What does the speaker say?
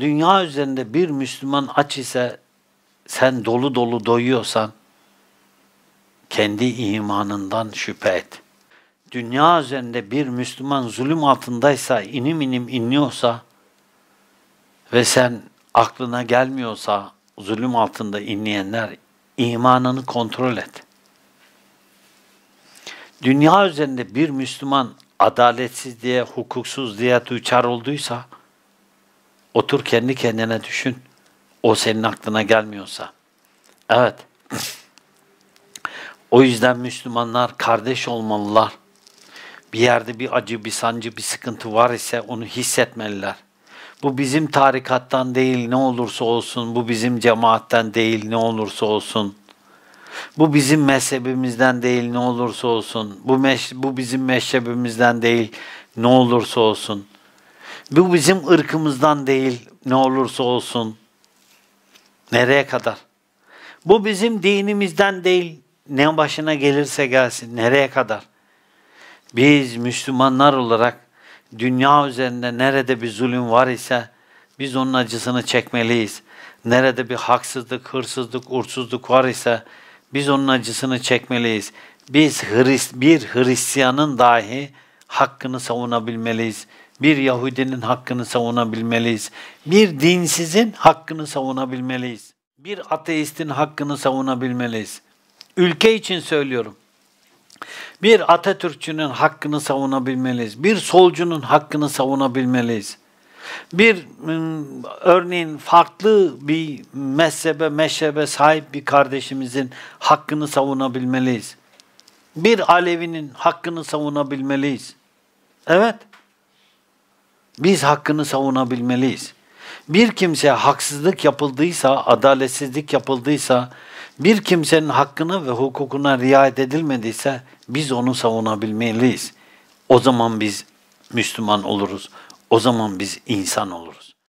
dünya üzerinde bir Müslüman aç ise sen dolu dolu doyuyorsan kendi imanından şüphe et. Dünya üzerinde bir Müslüman zulüm altındaysa, inim inim inliyorsa ve sen aklına gelmiyorsa zulüm altında inleyenler imanını kontrol et. Dünya üzerinde bir Müslüman adaletsiz diye, hukuksuz diye düçar olduysa Otur kendi kendine düşün. O senin aklına gelmiyorsa. Evet. o yüzden Müslümanlar kardeş olmalılar. Bir yerde bir acı, bir sancı, bir sıkıntı var ise onu hissetmeliler. Bu bizim tarikattan değil ne olursa olsun, bu bizim cemaatten değil ne olursa olsun. Bu bizim mezhebimizden değil ne olursa olsun. Bu, meş bu bizim meşrebimizden değil ne olursa olsun. Bu bizim ırkımızdan değil ne olursa olsun. Nereye kadar? Bu bizim dinimizden değil ne başına gelirse gelsin nereye kadar? Biz Müslümanlar olarak dünya üzerinde nerede bir zulüm var ise biz onun acısını çekmeliyiz. Nerede bir haksızlık, hırsızlık, ursuzluk var ise biz onun acısını çekmeliyiz. Biz Hrist, bir Hristiyanın dahi hakkını savunabilmeliyiz. Bir Yahudinin hakkını savunabilmeliyiz. Bir dinsizin hakkını savunabilmeliyiz. Bir ateistin hakkını savunabilmeliyiz. Ülke için söylüyorum. Bir Atatürkçünün hakkını savunabilmeliyiz. Bir solcunun hakkını savunabilmeliyiz. Bir örneğin farklı bir mezhebe, meşhebe sahip bir kardeşimizin hakkını savunabilmeliyiz. Bir Alevi'nin hakkını savunabilmeliyiz. Evet. Biz hakkını savunabilmeliyiz. Bir kimse haksızlık yapıldıysa, adaletsizlik yapıldıysa, bir kimsenin hakkını ve hukukuna riayet edilmediyse biz onu savunabilmeliyiz. O zaman biz Müslüman oluruz. O zaman biz insan oluruz.